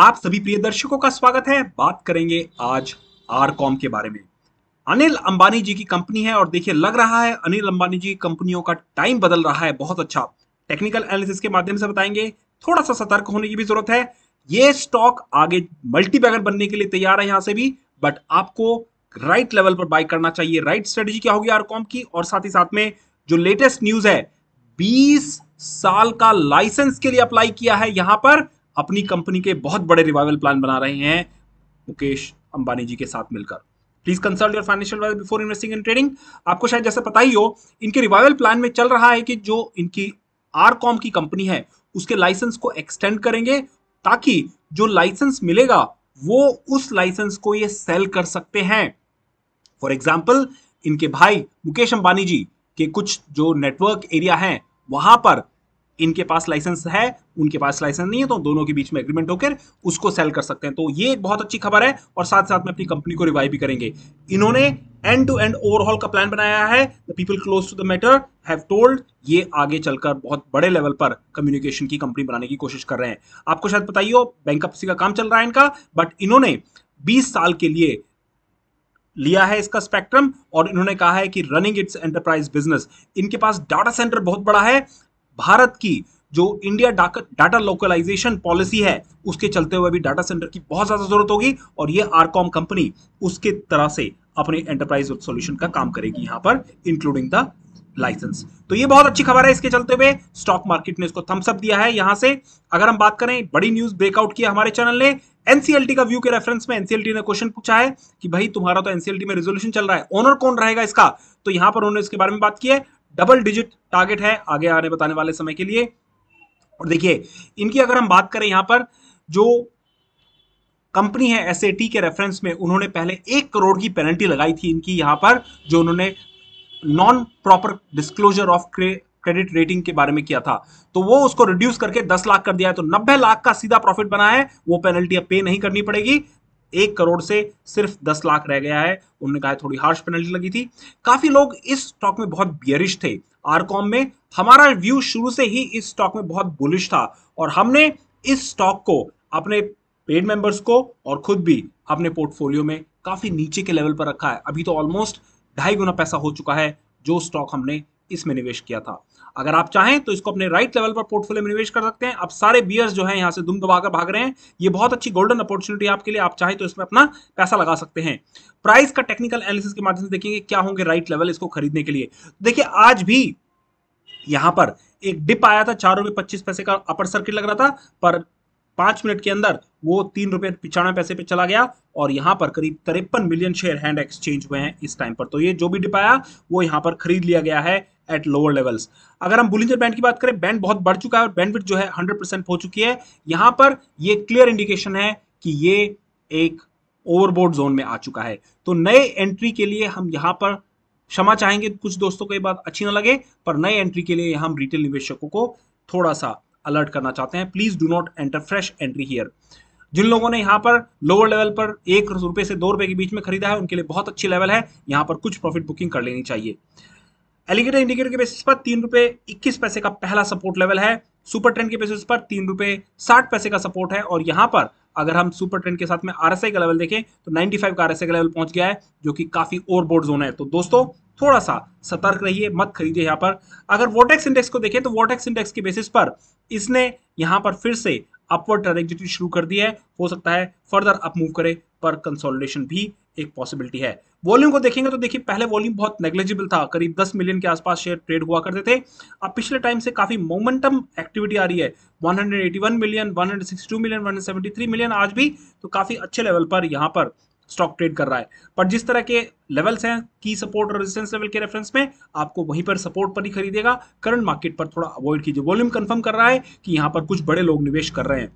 आप सभी प्रिय दर्शकों का स्वागत है बात करेंगे आज आरकॉम के बारे में अनिल अंबानी जी की कंपनी है और देखिए लग रहा है अनिल अंबानी जी की कंपनियों का टाइम बदल रहा है बहुत अच्छा टेक्निकल एनालिसिस के माध्यम से बताएंगे थोड़ा सा सतर्क होने की भी जरूरत है ये स्टॉक आगे मल्टीबैगर बनने के लिए तैयार है यहां से भी बट आपको राइट लेवल पर बाय करना चाहिए राइट स्ट्रेटेजी क्या होगी आरकॉम की और साथ ही साथ में जो लेटेस्ट न्यूज है बीस साल का लाइसेंस के लिए अप्लाई किया है यहां पर अपनी कंपनी के बहुत बड़े रिवाइवल प्लान बना रहे हैं मुकेश अंबानी जी के साथ मिलकर please consult your financial wealth before investing in trading आपको शायद जैसे पता ही हो इनके रिवाइवल प्लान में चल रहा है कि जो इनकी आर कॉम की कंपनी है उसके लाइसेंस को एक्सटेंड करेंगे ताकि जो लाइसेंस मिलेगा वो उस लाइसेंस को ये सेल कर सकते हैं फॉर एग्जाम्पल इनके भाई मुकेश अंबानी जी के कुछ जो नेटवर्क एरिया हैं वहां पर इनके पास लाइसेंस है उनके पास लाइसेंस नहीं है तो दोनों के बीच में एग्रीमेंट होकर उसको सेल कर सकते हैं तो ये एक बहुत अच्छी खबर है और साथ साथ में अपनी कंपनी को रिवाइव भी करेंगे इन्होंने एंड टू एंड ओवरऑल का प्लान बनाया है the people close to the matter have told ये आगे चलकर बहुत बड़े लेवल पर कम्युनिकेशन की कंपनी बनाने की कोशिश कर रहे हैं आपको शायद बताइए बैंक हो का काम चल रहा है इनका बट इन्होंने 20 साल के लिए लिया है इसका स्पेक्ट्रम और इन्होंने कहा है कि रनिंग इट्स एंटरप्राइज बिजनेस इनके पास डाटा सेंटर बहुत बड़ा है भारत की जो इंडिया डाटा लोकलाइजेशन पॉलिसी है उसके चलते हुए भी डाटा सेंटर की बहुत ज़्यादा जरूरत होगी और ये आरकॉम कंपनी उसके तरह से अपने एंटरप्राइज सॉल्यूशन का काम करेगी यहां पर इंक्लूडिंग द लाइसेंस तो ये बहुत अच्छी खबर है इसके चलते हुए स्टॉक मार्केट ने इसको थम्सअप दिया है यहां से अगर हम बात करें बड़ी न्यूज ब्रेकआउट किया हमारे चैनल ने एनसीएलटी का व्यू के रेफरेंस में एनसीएलटी ने क्वेश्चन पूछा है कि भाई तुम्हारा तो एनसीएलटी में रेजोल्यूशन चल रहा है ओनर कौन रहेगा इसका तो यहां पर उन्होंने इसके बारे में बात की है डबल डिजिट टारगेट है आगे आने बताने वाले समय के लिए और देखिए इनकी अगर हम बात करें यहां पर जो कंपनी है एस के रेफरेंस में उन्होंने पहले एक करोड़ की पेनल्टी लगाई थी इनकी यहां पर जो उन्होंने non proper disclosure of credit rating के बारे में किया था तो वो उसको रिड्यूस करके 10 लाख कर दिया है तो 90 लाख का सीधा प्रॉफिट बना है वो पेनल्टी अब पे नहीं करनी पड़ेगी एक करोड़ से सिर्फ दस लाख रह गया है उन्होंने कहा थोड़ी हार्श पेनल्टी लगी थी काफी लोग इस स्टॉक में बहुत बियरिश थे आरकॉम में हमारा व्यू शुरू से ही इस स्टॉक में बहुत बुलिश था और हमने इस स्टॉक को अपने पेड मेंबर्स को और खुद भी अपने पोर्टफोलियो में काफी नीचे के लेवल पर रखा है अभी तो ऑलमोस्ट ढाई गुना पैसा हो चुका है जो स्टॉक हमने इसमें निवेश किया था अगर आप चाहें तो इसको अपने राइट लेवल पर पोर्टफोलियो में निवेश कर सकते हैं अब सारे बियर्स जो है यहाँ से दुम दबाकर भाग रहे हैं ये बहुत अच्छी गोल्डन अपॉर्चुनिटी आपके लिए आप चाहें तो इसमें अपना पैसा लगा सकते हैं प्राइस का टेक्निकल एनालिसिस के माध्यम से देखेंगे क्या होंगे राइट लेवल इसको खरीदने के लिए देखिए आज भी यहां पर एक डिप आया था चार रुपए पच्चीस पैसे का अपर सर्किट लग रहा था पर पांच मिनट के अंदर वो तीन रुपए पिचानवे पैसे पे चला गया और यहां पर करीब तिरपन मिलियन शेयर हैंड एक्सचेंज हुए हैं इस टाइम पर तो ये जो भी डिप आया वो यहां पर खरीद लिया गया है एट लोअर लेवल्स अगर हम बुलिंजर बैंड की बात करें बैंड बहुत बढ़ चुका है और बैंडविड जो है 100 परसेंट हो चुकी है यहां पर ये क्लियर इंडिकेशन है कि ये एक ओवरबोर्ड जोन में आ चुका है तो नए एंट्री के लिए हम यहां पर क्षमा चाहेंगे कुछ दोस्तों को ये बात अच्छी ना लगे पर नए एंट्री के लिए हम रिटेल निवेशकों को थोड़ा सा अलर्ट करना चाहते हैं please do not enter fresh entry here जिन लोगों ने यहां पर लोअर लेवल पर एक रुपए से दो रुपए के बीच में खरीदा है उनके लिए बहुत अच्छी लेवल है यहां पर कुछ प्रॉफिट बुकिंग कर लेनी चाहिए एलिगेटर इंडिकेटर के बेसिस पर तीन रुपए इक्कीस पैसे का पहला सपोर्ट लेवल है सुपर ट्रेंड के बेसिस पर तीन रुपए साठ पैसे का सपोर्ट है और यहां पर अगर हम सुपर ट्रेंड के साथ में आरएसआई का लेवल देखें तो 95 का आरएसआई का लेवल पहुंच गया है जो कि काफी ओवरबोर्ड जोन है तो दोस्तों थोड़ा सा सतर्क रहिए मत खरीदिए यहाँ पर अगर वोटेक्स इंडेक्स को देखें तो वोटेक्स इंडेक्स के बेसिस पर इसने यहाँ पर फिर से अपवर्ड ट्रैजेक्टरी शुरू कर दी है हो सकता है फर्दर अप मूव करे पर कंसोलिडेशन भी एक पॉसिबिलिटी है वॉल्यूम को देखेंगे तो देखिए पहले वॉल्यूम बहुत नेग्लेजिबल था करीब 10 मिलियन के आसपास शेयर ट्रेड हुआ करते थे अब पिछले टाइम से काफी मोमेंटम एक्टिविटी आ रही है 181 मिलियन 162 मिलियन 173 मिलियन आज भी तो काफी अच्छे लेवल पर यहाँ पर स्टॉक ट्रेड कर रहा है पर जिस तरह के लेवल्स हैं की सपोर्ट और रेजिस्टेंस लेवल के रेफरेंस में आपको वहीं पर सपोर्ट पर ही खरीदेगा करंट मार्केट पर थोड़ा अवॉइड कीजिए वॉल्यूम कंफर्म कर रहा है कि यहाँ पर कुछ बड़े लोग निवेश कर रहे हैं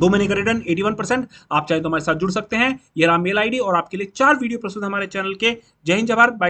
दो महीने का रिटर्न 81 परसेंट आप चाहे तो हमारे साथ जुड़ सकते हैं ये रहा मेल आईडी और आपके लिए चार वीडियो प्रस्तुत हमारे चैनल के जय हिंद जवाहर